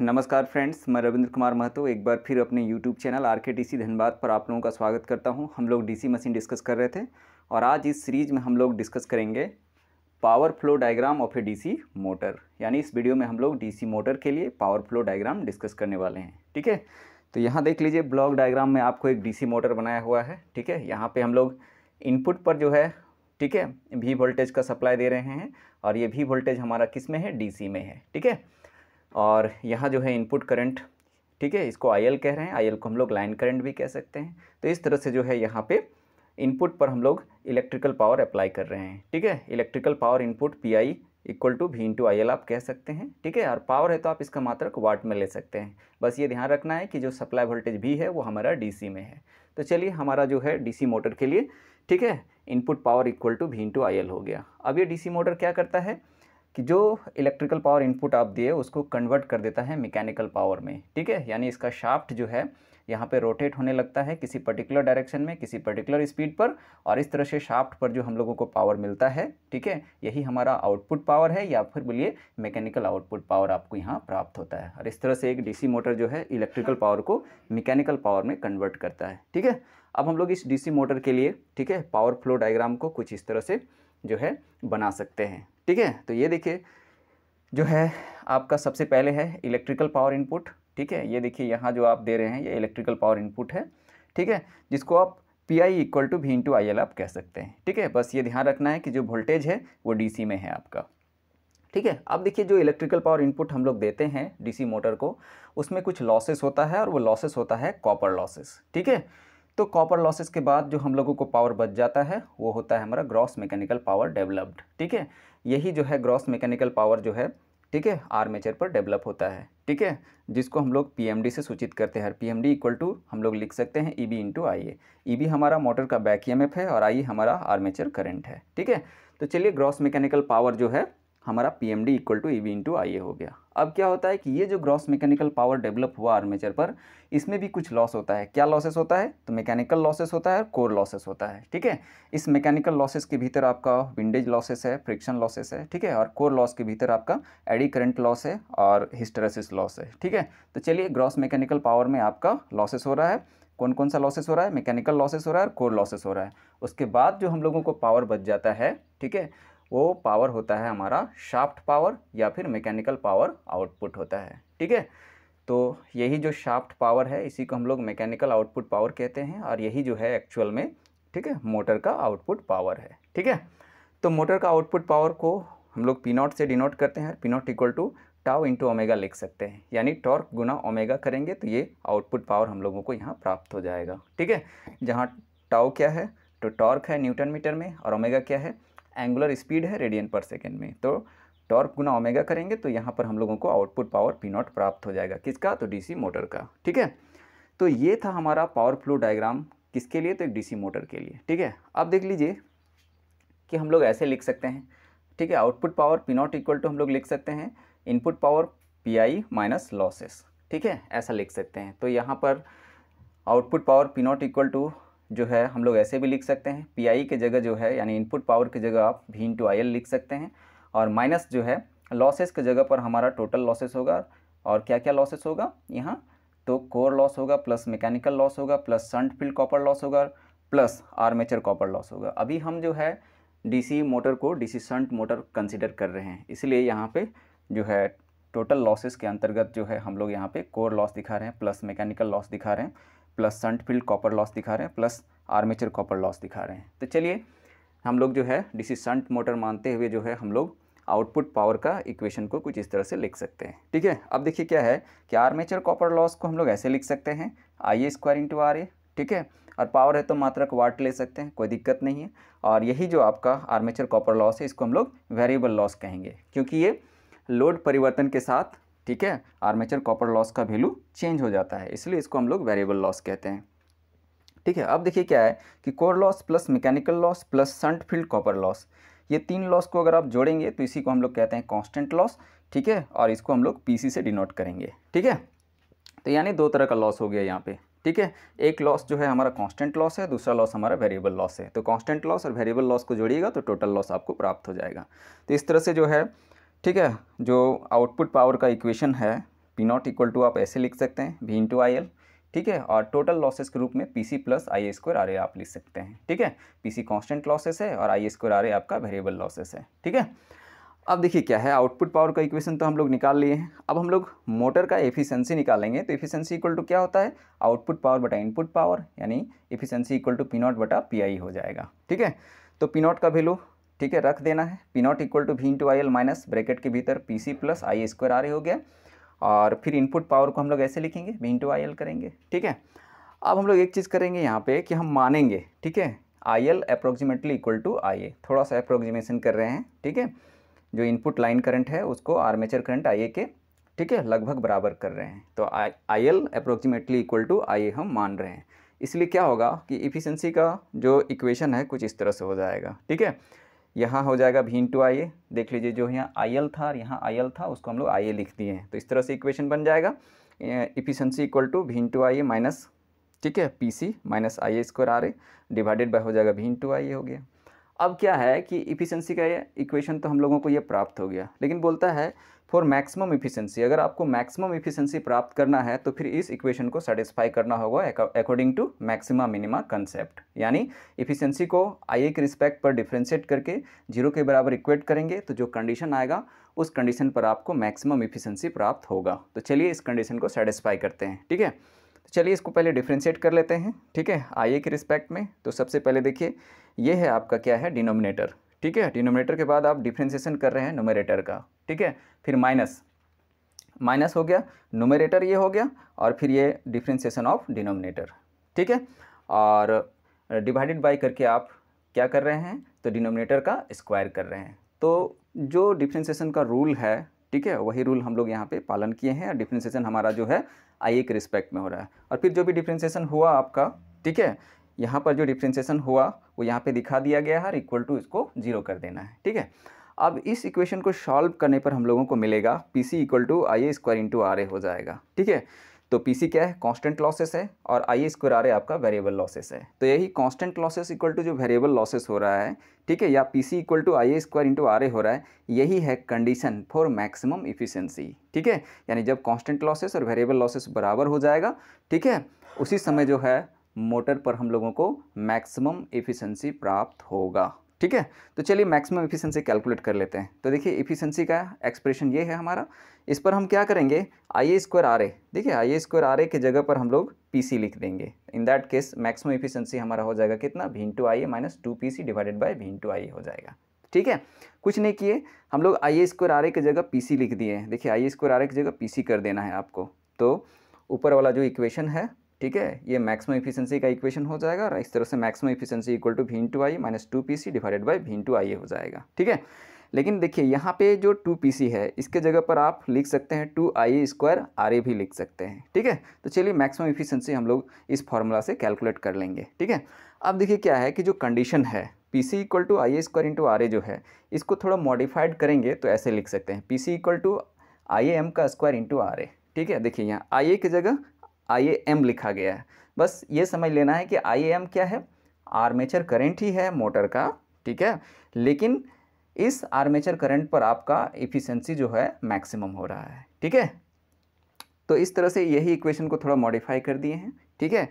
नमस्कार फ्रेंड्स मैं रविंद्र कुमार महतो एक बार फिर अपने YouTube channel R K T C Dhanbad पर आप लोगों का स्वागत करता हूं हम लोग डीसी मशीन डिस्कस कर रहे थे और आज इस सीरीज में हम लोग डिस्कस करेंगे power flow diagram of a DC motor यानी इस वीडियो में हम लोग डीसी मोटर के लिए पावर फ्लो डायग्राम डिस्कस करने वाले हैं ठीक है तो यहाँ देख लीजिए ब्लॉक डायग्राम में आपको एक डी मोटर बनाया हुआ है ठीक है यहाँ पर हम लोग इनपुट पर जो है ठीक है वी वोल्टेज का सप्लाई दे रहे हैं और ये वी वोल्टेज हमारा किस में है डी में है ठीक है और यहाँ जो है इनपुट करंट ठीक है इसको आई कह रहे हैं आई को हम लोग लाइन करंट भी कह सकते हैं तो इस तरह से जो है यहाँ पे इनपुट पर हम लोग इलेक्ट्रिकल पावर अप्लाई कर रहे हैं ठीक है electrical power input P I equal to V into I L आप कह सकते हैं ठीक है और पावर है तो आप इसका मात्रक वाट में ले सकते हैं बस ये ध्यान रखना है कि जो सप्लाई वोल्टेज भी है वो हमारा डीसी में है तो चलिए हमारा जो है डीसी मोटर के लिए ठीक है input power equal to V into I L हो गया अब ये डीसी मोटर क्या करता है कि जो इलेक्ट्रिकल पावर इनपुट आप दिए उसको कन्वर्ट कर देता है मैकेनिकल पावर में ठीक है यानी इसका शाफ्ट जो है यहाँ पे रोटेट होने लगता है किसी पर्टिकुलर डायरेक्शन में किसी पर्टिकुलर स्पीड पर और इस तरह से शाफ्ट पर जो हम लोगों को पावर मिलता है ठीक है यही हमारा आउटपुट पावर है या फिर बोलिए मैकेनिकल आउटपुट पावर आपको यहाँ प्राप्त होता है और इस तरह से एक डीसी मोटर जो है इलेक्ट्रिकल पावर को मैकेनिकल पावर में कन्वर्ट करता है ठीक है अब हम लोग इस डी मोटर के लिए ठीक है पावर फ्लो डाइग्राम को कुछ इस तरह से जो है बना सकते हैं ठीक है तो ये देखिए जो है आपका सबसे पहले है इलेक्ट्रिकल पावर इनपुट ठीक है ये देखिए यहाँ जो आप दे रहे हैं ये इलेक्ट्रिकल पावर इनपुट है ठीक है जिसको आप P I equal to V into I L आप कह सकते हैं ठीक है बस ये ध्यान रखना है कि जो वोल्टेज है वो डीसी में है आपका ठीक है अब देखिए जो इलेक्ट्रिकल पावर इनपुट हम लोग देते हैं डीसी मोटर को उसमें कुछ लॉसेस होता है और वो लॉसेस होता है कॉपर लॉसेस ठीक है तो कॉपर लॉसेस के बाद जो हम लोगों को पावर बच जाता है वो होता है हमारा ग्रॉस मैकेनिकल पावर डेवलप्ड ठीक है यही जो है ग्रॉस मैकेनिकल पावर जो है ठीक है आर्मेचर पर डेवलप होता है ठीक है जिसको हम लोग पीएमडी से सूचित करते हैं P M D equal to हम लोग लिख सकते हैं E B into I A E B हमारा मोटर का बैक ई है और आई हमारा आर्मेचर करेंट है ठीक है तो चलिए ग्रॉस मैकेनिकल पावर जो है हमारा P M D equal to E B into I A हो गया अब क्या होता है कि ये जो ग्रॉस मैकेनिकल पावर डेवलप हुआ आर्मेचर पर इसमें भी कुछ लॉस होता है क्या लॉसेस होता है तो मैकेनिकल लॉसेस होता है और कोर लॉसेस होता है ठीक है इस मैकेनिकल लॉसेस के भीतर आपका विंडेज लॉसेस है फ्रिक्शन लॉसेस है ठीक है और कोर लॉस के भीतर आपका एडी करंट लॉस है और हिस्टरेसिस लॉस है ठीक है तो चलिए ग्रॉस मैकेनिकल पावर में आपका लॉसेस हो रहा है कौन कौन सा लॉसेस हो रहा है मैकेनिकल लॉसेस हो रहा है और कोर लॉसेस हो रहा है उसके बाद जो हम लोगों को पावर बच जाता है ठीक है वो पावर होता है हमारा शाफ्ट पावर या फिर मैकेनिकल पावर आउटपुट होता है ठीक है तो यही जो शाफ्ट पावर है इसी को हम लोग मैकेनिकल आउटपुट पावर कहते हैं और यही जो है एक्चुअल में ठीक है मोटर का आउटपुट पावर है ठीक है तो मोटर का आउटपुट पावर को हम लोग पी से डिनोट करते हैं P not equal to tau into omega लिख सकते हैं यानी टॉर्क गुना ओमेगा करेंगे तो ये आउटपुट पावर हम लोगों को यहाँ प्राप्त हो जाएगा ठीक है जहाँ टाव क्या है तो टॉर्क है न्यूटन मीटर में और ओमेगा क्या है एंगुलर स्पीड है रेडियन पर सेकेंड में तो टॉर्क गुना ओमेगा करेंगे तो यहाँ पर हम लोगों को आउटपुट पावर पी नॉट प्राप्त हो जाएगा किसका तो डीसी मोटर का ठीक है तो ये था हमारा पावर फ्लो डायग्राम किसके लिए तो एक डीसी मोटर के लिए ठीक है अब देख लीजिए कि हम लोग ऐसे लिख सकते हैं ठीक है output power P not equal to हम लोग लिख सकते हैं input power P I minus losses ठीक है ऐसा लिख सकते हैं तो यहाँ पर output power P not equal to जो है हम लोग ऐसे भी लिख सकते हैं पी आई के जगह जो है यानी इनपुट पावर की जगह आप भी इंटू आई एल लिख सकते हैं और माइनस जो है लॉसेस के जगह पर हमारा टोटल लॉसेस होगा और क्या क्या लॉसेस होगा यहाँ तो कोर लॉस होगा प्लस मैकेनिकल लॉस होगा plus shunt field copper loss होगा प्लस आर्मेचर कॉपर लॉस होगा अभी हम जो है डीसी मोटर को डीसी संट मोटर कंसिडर कर रहे हैं इसलिए यहाँ पे जो है टोटल लॉसेस के अंतर्गत जो है हम लोग यहाँ पे कोर लॉस दिखा रहे हैं प्लस मैकेनिकल लॉस दिखा रहे हैं plus shunt field copper loss दिखा रहे हैं प्लस आर्मेचर कॉपर लॉस दिखा रहे हैं तो चलिए हम लोग जो है डीसी संट मोटर मानते हुए जो है हम लोग आउटपुट पावर का इक्वेशन को कुछ इस तरह से लिख सकते हैं ठीक है अब देखिए क्या है कि आर्मेचर कॉपर लॉस को हम लोग ऐसे लिख सकते हैं I A square into R A ठीक है और पावर है तो का वाट ले सकते हैं कोई दिक्कत नहीं है और यही जो आपका आर्मेचर कॉपर लॉस है इसको हम लोग वेरिएबल लॉस कहेंगे क्योंकि ये लोड परिवर्तन के साथ ठीक है आर्मेचर कॉपर लॉस का वैल्यू चेंज हो जाता है इसलिए इसको हम लोग वेरिएबल लॉस कहते हैं ठीक है अब देखिए क्या है कि core loss plus mechanical loss plus shunt field copper loss ये तीन लॉस को अगर आप जोड़ेंगे तो इसी को हम लोग कहते हैं कॉन्स्टेंट लॉस ठीक है और इसको हम लोग पी से डिनोट करेंगे ठीक है तो यानी दो तरह का लॉस हो गया यहाँ पे ठीक है एक लॉस जो है हमारा कांस्टेंट लॉस है दूसरा लॉस हमारा वेरिएबल लॉस है तो कांस्टेंट लॉस और वेरिएबल लॉस को जोड़िएगा तो टोटल लॉस आपको प्राप्त हो जाएगा तो इस तरह से जो है ठीक है जो आउटपुट पावर का इक्वेशन है पी नॉट इक्वल टू आप ऐसे लिख सकते हैं वी इंटू आई एल ठीक है और टोटल लॉसेस के रूप में P C plus I square R A आप लिख सकते हैं ठीक है पी सी कॉन्स्टेंट लॉसेस है और आई स्क्वायर आर ए आपका वेरिएबल लॉसेस है ठीक है अब देखिए क्या है आउटपुट पावर का इक्वेशन तो हम लोग निकाल लिए हैं अब हम लोग मोटर का एफिशिएंसी निकालेंगे तो एफिशिएंसी इक्वल टू क्या होता है आउटपुट पावर बटा इनपुट पावर यानी efficiency equal to P not बटा पी आई हो जाएगा ठीक है तो पी नॉट का वैल्यू ठीक है रख देना है P not equal to V into I L minus bracket के भीतर P C plus I square R हो गया और फिर इनपुट पावर को हम लोग ऐसे लिखेंगे वी इंटू आई एल करेंगे ठीक है अब हम लोग एक चीज़ करेंगे यहाँ पे कि हम मानेंगे ठीक है I L approximately equal to I A थोड़ा सा अप्रोक्सीमेशन कर रहे हैं ठीक है जो इनपुट लाइन करंट है उसको आर्मेचर करंट आई ए के ठीक है लगभग बराबर कर रहे हैं तो I L approximately equal to I A हम मान रहे हैं इसलिए क्या होगा कि इफिशेंसी का जो इक्वेशन है कुछ इस तरह से हो जाएगा ठीक है यहाँ हो जाएगा भी टू आई ए देख लीजिए जो यहाँ आई एल था और यहाँ आई एल था उसको हम लोग आई ए लिख दिए हैं तो इस तरह से इक्वेशन बन जाएगा efficiency equal to V to I A minus ठीक है P C minus I A square R A divided by हो जाएगा भी टू आई ए हो गया अब क्या है कि इफिशेंसी का ये इक्वेशन तो हम लोगों को ये प्राप्त हो गया लेकिन बोलता है फॉर मैक्सिमम इफिशियंसी अगर आपको मैक्सिमम इफिशियंसी प्राप्त करना है तो फिर इस इक्वेशन को सेटिस्फाई करना होगा according to maxima minima concept यानी इफिशियंसी को आई के रिस्पेक्ट पर डिफ्रेंशिएट करके जीरो के बराबर इक्वेट करेंगे तो जो कंडीशन आएगा उस कंडीशन पर आपको मैक्सिमम इफिशियंसी प्राप्त होगा तो चलिए इस कंडीशन को सेटिस्फाई करते हैं ठीक है तो चलिए इसको पहले डिफ्रेंशिएट कर लेते हैं ठीक है आई के रिस्पेक्ट में तो सबसे पहले देखिए ये है आपका क्या है डिनोमिनेटर ठीक है डिनोमिनेटर के बाद आप डिफ्रेंसिएशन कर रहे हैं नोमिनेटर का ठीक है फिर माइनस माइनस हो गया नोमिनेटर ये हो गया और फिर ये डिफ्रेंसिएशन ऑफ डिनोमिनेटर ठीक है और डिवाइडेड बाई करके आप क्या कर रहे हैं तो डिनोमिनेटर का स्क्वायर कर रहे हैं तो जो डिफ्रेंसिएशन का रूल है ठीक है वही रूल हम लोग यहाँ पे पालन किए हैं और डिफ्रेंसिएशन हमारा जो है आई के रिस्पेक्ट में हो रहा है और फिर जो भी डिफ्रेंसिएशन हुआ आपका ठीक है यहाँ पर जो डिफ्रेंसिएशन हुआ वो यहाँ पे दिखा दिया गया है इक्वल टू इसको जीरो कर देना है ठीक है अब इस इक्वेशन को सॉल्व करने पर हम लोगों को मिलेगा P C equal to I A square into R A हो जाएगा ठीक है तो पी सी क्या है कांस्टेंट लॉसेस है और आई ए स्क्वायर आर ए आपका वेरिएबल लॉसेस है तो यही कांस्टेंट लॉसेस इक्वल टू जो वेरिएबल लॉसेस हो रहा है ठीक है या P C equal to I A square into R A हो रहा है यही है कंडीशन फॉर मैक्सिमम इफिशियंसी ठीक है यानी जब कॉन्स्टेंट लॉसेस और वेरिएबल लॉसेस बराबर हो जाएगा ठीक है उसी समय जो है मोटर पर हम लोगों को मैक्सिमम इफिशेंसी प्राप्त होगा ठीक है तो चलिए मैक्सिमम इफिशियंसी कैलकुलेट कर लेते हैं तो देखिए इफिशियंसी का एक्सप्रेशन ये है हमारा इस पर हम क्या करेंगे आई ए स्क्वायर आर ए देखिए आई ए स्क्वायर आर ए के जगह पर हम लोग पी सी लिख देंगे in that case maximum efficiency हमारा हो जाएगा कितना V to I A minus two P C divided by V to I A हो जाएगा ठीक है कुछ नहीं किए हम लोग आई ए स्क्वायर आर ए की जगह पी सी लिख दिए देखिए आई ए स्क्वायर आर ए की जगह पी सी कर देना है आपको तो ऊपर वाला जो इक्वेशन है ठीक है ये मैक्सिमम इफिशियंसी का इक्वेशन हो जाएगा और इस तरह से maximum efficiency equal to V to I minus two P C divided by V to I A हो जाएगा ठीक है लेकिन देखिए यहाँ पे जो टू पी सी है इसके जगह पर आप लिख सकते हैं to I square R A भी लिख सकते हैं ठीक है तो चलिए मैक्सिमम इफिशियंसी हम लोग इस फॉर्मूला से कैलकुलेट कर लेंगे ठीक है अब देखिए क्या है कि जो कंडीशन है P C equal to I A square into R A जो है इसको थोड़ा मॉडिफाइड करेंगे तो ऐसे लिख सकते हैं P C equal to I M का स्क्वायर इंटू आर ए ठीक है देखिए यहाँ आई ए की जगह आई एम लिखा गया है बस ये समझ लेना है कि आई एम क्या है आर्मेचर करंट ही है मोटर का ठीक है लेकिन इस आर्मेचर करंट पर आपका इफ़िशेंसी जो है मैक्सिमम हो रहा है ठीक है तो इस तरह से यही इक्वेशन को थोड़ा मॉडिफाई कर दिए हैं ठीक है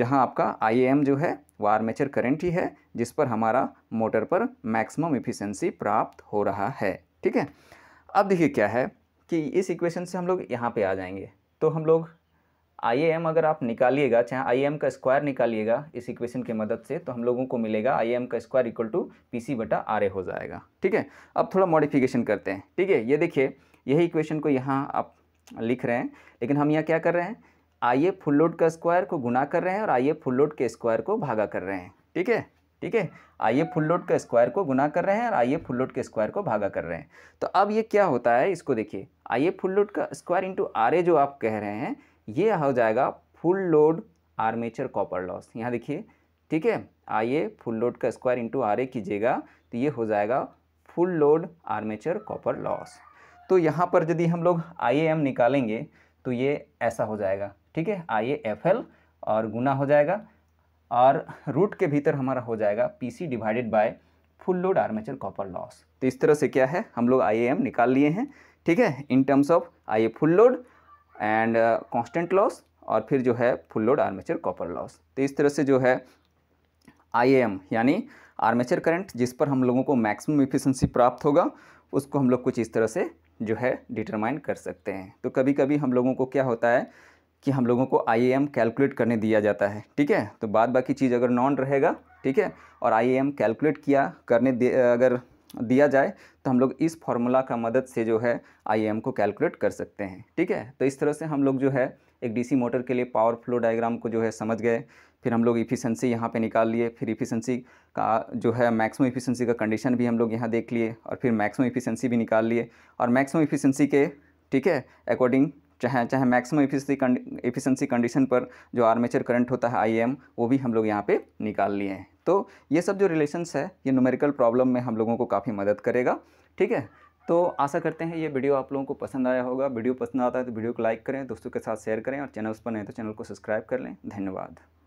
जहाँ आपका आई एम जो है वो आर्मेचर करंट ही है जिस पर हमारा मोटर पर मैक्सिमम इफ़िशेंसी प्राप्त हो रहा है ठीक है अब देखिए क्या है कि इस इक्वेशन से हम लोग यहाँ पे आ जाएंगे तो हम लोग आई एम अगर आप निकालिएगा चाहे आई एम का स्क्वायर निकालिएगा इस इक्वेशन की मदद से तो हम लोगों को मिलेगा आई एम का square equal to P C बटा आर ए हो जाएगा ठीक है अब थोड़ा मॉडिफिकेशन करते हैं ठीक है ये देखिए यही इक्वेशन को यहाँ आप लिख रहे हैं लेकिन हम यहाँ क्या कर रहे हैं आई ए फुल लोड का स्क्वायर को गुना कर रहे हैं और आई ए फुल लोड के स्क्वायर को भागा कर रहे हैं ठीक है ठीक है आई ए फुल लोड का स्क्वायर को गुना कर रहे हैं और आइए फुल लोड के स्क्वायर को भागा कर रहे हैं तो अब ये क्या होता है इसको देखिए आई ए फुल लोड का स्क्वायर इंटू आर ए जो आप कह रहे हैं ये हो जाएगा full load armature copper loss यहाँ देखिए ठीक है आइए फुल लोड का स्क्वायर इंटू आर ए कीजिएगा तो ये हो जाएगा full load armature copper loss तो यहाँ पर यदि हम लोग आई एम निकालेंगे तो ये ऐसा हो जाएगा ठीक है आई एफ एल और गुना हो जाएगा और रूट के भीतर हमारा हो जाएगा P C divided by full load armature copper loss तो इस तरह से क्या है हम लोग आई एम निकाल लिए हैं ठीक है in terms of I A full load and constant loss और फिर जो है full load armature copper loss तो इस तरह से जो है आई यानी आर्मेचर करंट जिस पर हम लोगों को मैक्सिमम इफिशेंसी प्राप्त होगा उसको हम लोग कुछ इस तरह से जो है डिटरमाइन कर सकते हैं तो कभी कभी हम लोगों को क्या होता है कि हम लोगों को आई कैलकुलेट करने दिया जाता है ठीक है तो बाद बाकी चीज़ अगर नॉन रहेगा ठीक है और आई कैलकुलेट किया करने दे अगर दिया जाए तो हम लोग इस फॉर्मूला का मदद से जो है आई को कैलकुलेट कर सकते हैं ठीक है तो इस तरह से हम लोग जो है एक डीसी मोटर के लिए पावर फ्लो डायग्राम को जो है समझ गए फिर हम लोग इफिशेंसी यहाँ पे निकाल लिए फिर इफिशेंसी का जो है मैक्सिमम इफिशेंसी का कंडीशन भी हम लोग यहाँ देख लिए और फिर मैक्सिमम इफिशेंसी भी निकाल लिए और मैक्सिमम इफिशेंसी के ठीक है अकॉर्डिंग चाहे चाहे मैक्सिमम एफिशिएंसी एफिशिएंसी कंडीशन पर जो आर्मेचर करंट होता है आईएम वो भी हम लोग यहाँ पे निकाल लिए हैं तो ये सब जो रिलेशंस है ये न्यूमेरिकल प्रॉब्लम में हम लोगों को काफ़ी मदद करेगा ठीक है तो आशा करते हैं ये वीडियो आप लोगों को पसंद आया होगा वीडियो पसंद आता है तो वीडियो को लाइक करें दोस्तों के साथ शेयर करें और चैनल पर नहीं तो चैनल को सब्सक्राइब कर लें धन्यवाद